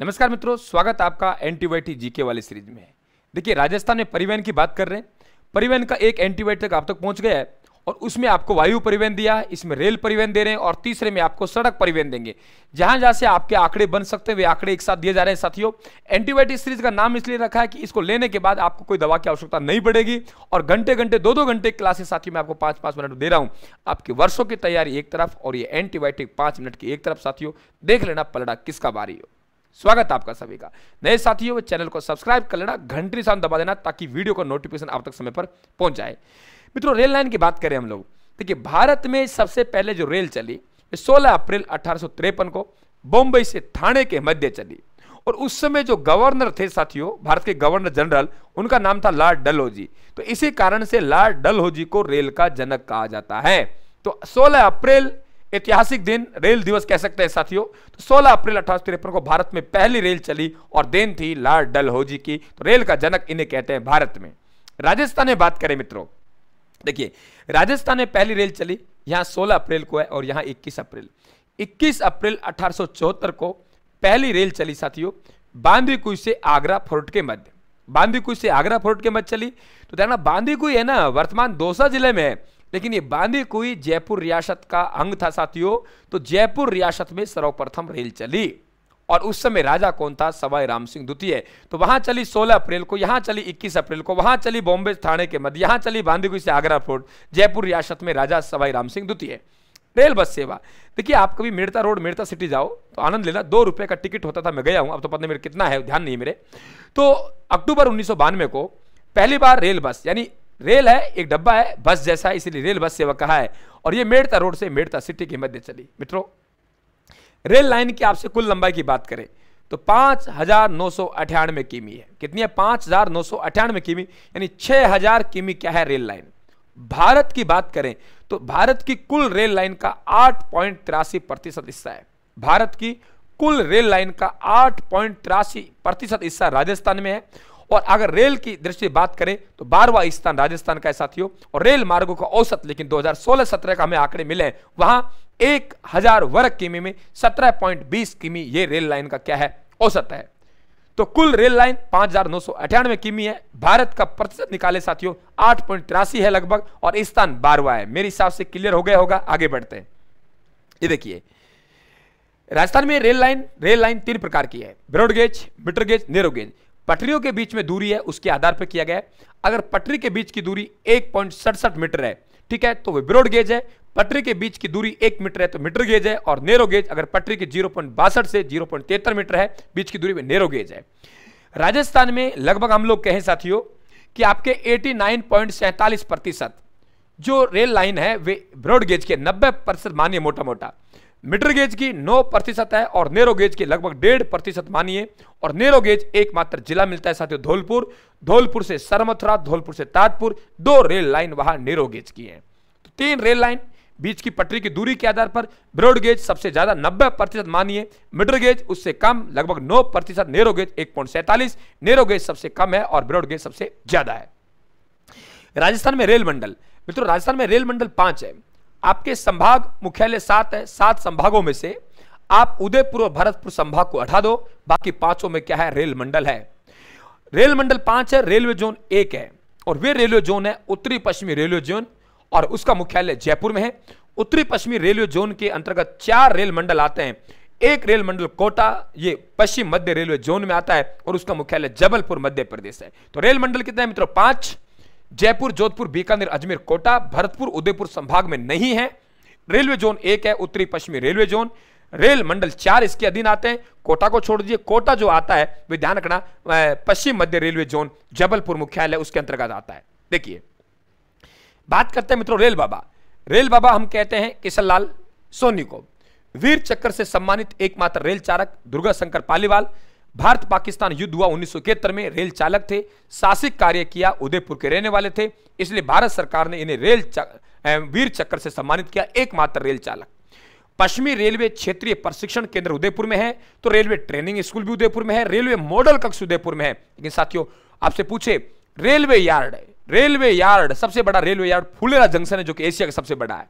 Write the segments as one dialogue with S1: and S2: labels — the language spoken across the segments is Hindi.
S1: नमस्कार मित्रों स्वागत आपका एंटीबायोटिक जीके वाली सीरीज में देखिए राजस्थान में परिवहन की बात कर रहे हैं परिवहन का एक एंटीबायोटिक आप तक पहुंच गया है और उसमें आपको वायु परिवहन दिया है इसमें रेल परिवहन दे रहे हैं और तीसरे में आपको सड़क परिवहन देंगे जहां जहां से आपके आंकड़े बन सकते हैं वे आंकड़े एक साथ दिए जा रहे हैं साथियों एंटीबायोटिक सीरीज का नाम इसलिए रखा है कि इसको लेने के बाद आपको कोई दवा की आवश्यकता नहीं पड़ेगी और घंटे घंटे दो दो घंटे क्लासेस साथियों में आपको पांच पांच मिनट दे रहा हूं आपकी वर्षों की तैयारी एक तरफ और ये एंटीबायोटिक पांच मिनट की एक तरफ साथियों देख लेना पलड़ा किसका बारी हो स्वागत आपका सभी का नए साथियों चैनल को सब्सक्राइब कर लेना घंटी निशान दबा देना ताकि वीडियो का नोटिफिकेशन आप तक समय पर पहुंच जाए मित्रों रेल लाइन की बात करें हम लोग देखिए भारत में सबसे पहले जो रेल चली 16 अप्रैल अठारह को बॉम्बई से थाने के मध्य चली और उस समय जो गवर्नर थे साथियों भारत के गवर्नर जनरल उनका नाम था लॉर्ड डलहौजी तो इसी कारण से लॉर्ड डलहौजी को रेल का जनक कहा जाता है तो 16 अप्रैल ऐतिहासिक दिन रेल दिवस कह सकते हैं साथियों तो 16 अप्रैल अठारह को भारत में पहली रेल चली और देन थी लाल डल होजी की तो रेल का जनक इन्हें कहते हैं भारत में राजस्थान में बात करें मित्रों देखिए राजस्थान में पहली रेल चली यहां 16 अप्रैल को है और यहां 21 अप्रैल 21 अप्रैल अठारह को पहली रेल चली साथियों बांदीकुई से आगरा फोर्ट के मध्य बांदीकुई से आगरा फोर्ट के मध्य चली तो देखना बांदीकुई है ना वर्तमान दौसा जिले में है लेकिन ये कोई जयपुर रियासत का अंग था साथियों तो जयपुर रियासत में सर्वप्रथम रेल चली और उस समय राजा कौन था सवाई राम सिंह द्वितीय तो वहां चली 16 अप्रैल को यहां चली 21 अप्रैल को वहां चली बॉम्बे थाने के मध्य यहां चली बांदीकुई से आगरा फोर्ट जयपुर रियासत में राजा सवाई राम सिंह द्वितीय रेल बस सेवा देखिए आप कभी मेड़ता रोड मेड़ता सिटी जाओ तो आनंद लेना दो रुपये का टिकट होता था मैं गया हूँ अब तो पता नहीं मेरे कितना है ध्यान नहीं मेरे तो अक्टूबर उन्नीस को पहली बार रेल बस यानी रेल है एक डब्बा है बस जैसा है इसलिए रेल बस सेवा कहा है और ये मेड़ता रोड से मेड़ता सिटी के मध्य चली मित्रों रेल लाइन की आपसे कुल लंबाई की बात करें तो पांच हजार नौ सौ अठानवे किमी है कितनी है पांच हजार नौ सौ अठानवे किमी यानी छह हजार किमी क्या है रेल लाइन भारत की बात करें तो भारत की कुल रेल लाइन का आठ पॉइंट तिरासी प्रतिशत हिस्सा है भारत की कुल रेल लाइन का आठ पॉइंट तिरासी प्रतिशत हिस्सा राजस्थान में है और अगर रेल की दृष्टि बात करें तो बारहवा स्थान राजस्थान का है साथियों और रेल मार्गों का औसत लेकिन 2016-17 का हमें आंकड़े मिले हैं वहां एक हजार वर्ग किमी में 17.20 किमी ये रेल लाइन का क्या है औसत है तो कुल रेल लाइन पांच हजार नौ सौ अठानवे किमी है भारत का प्रतिशत निकाले साथियों आठ पॉइंट तिरासी है लगभग और स्थान बारहवा है मेरे हिसाब से क्लियर हो गया होगा आगे बढ़ते हैं ये देखिए राजस्थान में रेल लाइन रेल लाइन तीन प्रकार की है broad gauge gauge metre gauge gauge पटरियों के बीच में दूरी है उसके आधार पर किया गया है अगर पटरी के बीच की दूरी एक मीटर है ठीक है तो वह ब्रोड गेज है पटरी के बीच की दूरी एक मीटर है तो मीटर गेज है और नेरो गेज अगर पटरी के जीरो से जीरो मीटर है बीच की दूरी में नेरो गेज है राजस्थान में लगभग हम लोग कहें साथियों कि आपके 89.47 प्रतिशत जो रेल लाइन है वे ब्रॉड गेज के 90 प्रतिशत मानिए मोटा मोटा मिडर गेज की 9 प्रतिशत है और नेरो गेज की लगभग डेढ़ प्रतिशत मानिए और नेरो गेज एकमात्र जिला मिलता है साथियों धौलपुर धौलपुर से सरमथुरा धौलपुर से ताजपुर दो रेल लाइन वहां नेरो गेज की है तो तीन रेल लाइन बीच की पटरी की दूरी के आधार पर ब्रॉड गेज सबसे ज्यादा 90 प्रतिशत मानिए मिडर गेज उससे कम लगभग 9 प्रतिशत नेरो गेज एक पॉइंट नेरो गेज सबसे कम है और ब्रॉड गेज सबसे ज्यादा है राजस्थान में रेल मंडल मित्रों राजस्थान में रेल मंडल पांच है आपके संभाग मुख्यालय सात है सात संभागों में से आप उदयपुर और भरतपुर संभाग को हटा दो बाकी पांचों में क्या है रेल मंडल है रेल मंडल पांच है रेलवे जोन एक है और वे रेलवे जोन है उत्तरी पश्चिमी रेलवे जोन और उसका मुख्यालय जयपुर में है उत्तरी पश्चिमी रेलवे जोन के अंतर्गत चार रेल मंडल आते हैं एक रेल मंडल कोटा ये पश्चिम मध्य रेलवे जोन में आता है और उसका मुख्यालय जबलपुर मध्य प्रदेश है तो रेल मंडल कितने मित्रों पांच जयपुर जोधपुर बीकानेर अजमेर कोटा भरतपुर उदयपुर संभाग में नहीं है रेलवे जोन एक है उत्तरी पश्चिमी रेलवे जोन रेल मंडल चार इसके अधीन आते हैं कोटा को छोड़ दीजिए कोटा जो आता है वे ध्यान रखना पश्चिम मध्य रेलवे जोन जबलपुर मुख्यालय उसके अंतर्गत आता है देखिए बात करते हैं मित्रों रेल बाबा रेल बाबा हम कहते हैं किशन लाल सोनी को वीर चक्र से सम्मानित एकमात्र रेल चालक दुर्गा शंकर पालीवाल भारत पाकिस्तान युद्ध हुआ उन्नीस में रेल चालक थे शासिक कार्य किया उदयपुर के रहने वाले थे इसलिए भारत सरकार ने इन्हें रेल वीर चक्र से सम्मानित किया एकमात्र रेल चालक पश्चिमी रेलवे क्षेत्रीय प्रशिक्षण केंद्र उदयपुर में है तो रेलवे ट्रेनिंग स्कूल भी उदयपुर में है रेलवे मॉडल कक्ष उदयपुर में है लेकिन साथियों आपसे पूछे रेलवे यार्ड रेलवे यार्ड सबसे बड़ा रेलवे यार्ड फुलेरा जंक्शन है जो कि एशिया का सबसे बड़ा है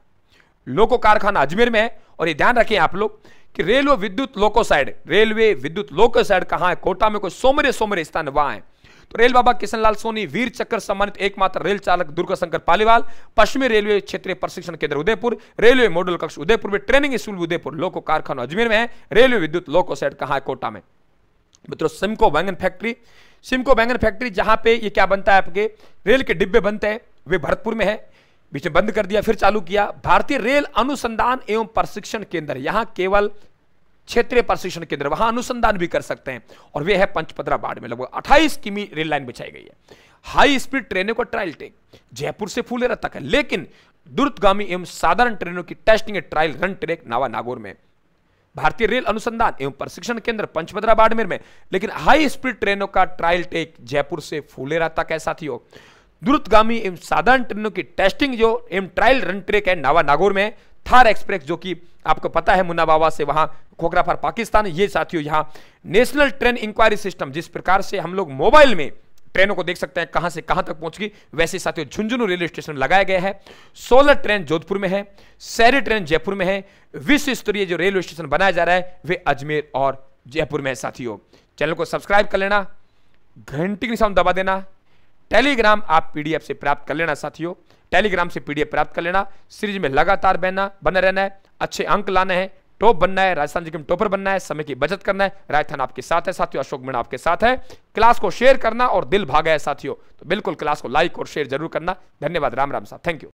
S1: लोको कारखाना अजमेर में है और ये ध्यान रखें आप लोग कि रेलवे विद्युत लोको साइड रेलवे विद्युत लोको साइड कहाँ है कोटा में कोई सोमरे सोमरे स्थान वहां है तो रेल बाबा किशनलाल सोनी वीर चक्र सम्मानित एकमात्र रेल चालक दुर्गा शंकर पालीवाल पश्चिमी रेलवे क्षेत्रीय प्रशिक्षण केंद्र उदयपुर रेलवे मॉडल कक्ष उदयपुर में ट्रेनिंग स्कूल उदयपुर लोको कारखाना अजमेर में है रेलवे विद्युत लोको साइड कहां है कोटा में मित्रों सिमको बैंगन फैक्ट्री सिमको बैंगन फैक्ट्री जहां पे ये क्या बनता है आपके रेल के डिब्बे बनते हैं वे भरतपुर में है बीच में बंद कर दिया फिर चालू किया भारतीय रेल अनुसंधान एवं प्रशिक्षण केंद्र यहां केवल क्षेत्रीय प्रशिक्षण केंद्र वहां अनुसंधान भी कर सकते हैं और वे है पंचपदरा बाढ़ में लगभग अट्ठाईस किमी रेल लाइन बिछाई गई है हाई स्पीड ट्रेनों का ट्रायल टेक जयपुर से फूलेरा तक है लेकिन द्रुतगामी एवं साधारण ट्रेनों की testing trial run track Nawa Nagaur में भारतीय रेल अनुसंधान एवं प्रशिक्षण केंद्र पंचभद्रा बाड़मेर में लेकिन हाई स्पीड ट्रेनों का ट्रायल टेक जयपुर से फूलेरा तक है साथियों द्रुतगामी एवं साधारण ट्रेनों की टेस्टिंग जो एवं ट्रायल रन ट्रेक है नावा नागौर में थार एक्सप्रेस जो कि आपको पता है मुन्ना बाबा से वहां फार पाकिस्तान ये साथियों यहाँ नेशनल ट्रेन इंक्वायरी सिस्टम जिस प्रकार से हम लोग मोबाइल में ट्रेनों को देख सकते हैं कहां से कहां तक पहुंच गई वैसे साथियों झुंझुनू रेलवे स्टेशन लगाया गया है सोलर ट्रेन जोधपुर में है शहरी ट्रेन जयपुर में है विश्व स्तरीय जो रेलवे स्टेशन बनाया जा रहा है वे अजमेर और जयपुर में है साथियों चैनल को सब्सक्राइब कर लेना घंटी के निशान दबा देना टेलीग्राम आप पीडीएफ से प्राप्त कर लेना साथियों टेलीग्राम से पीडीएफ प्राप्त कर लेना सीरीज में लगातार बहना बने रहना है अच्छे अंक लाने हैं टॉप बनना है राजस्थान जी टॉपर बनना है समय की बचत करना है राजस्थान आपके साथ है साथियों अशोक मीणा आपके साथ है क्लास को शेयर करना और दिल भागा है साथियों तो बिल्कुल क्लास को लाइक और शेयर जरूर करना धन्यवाद राम राम साहब थैंक यू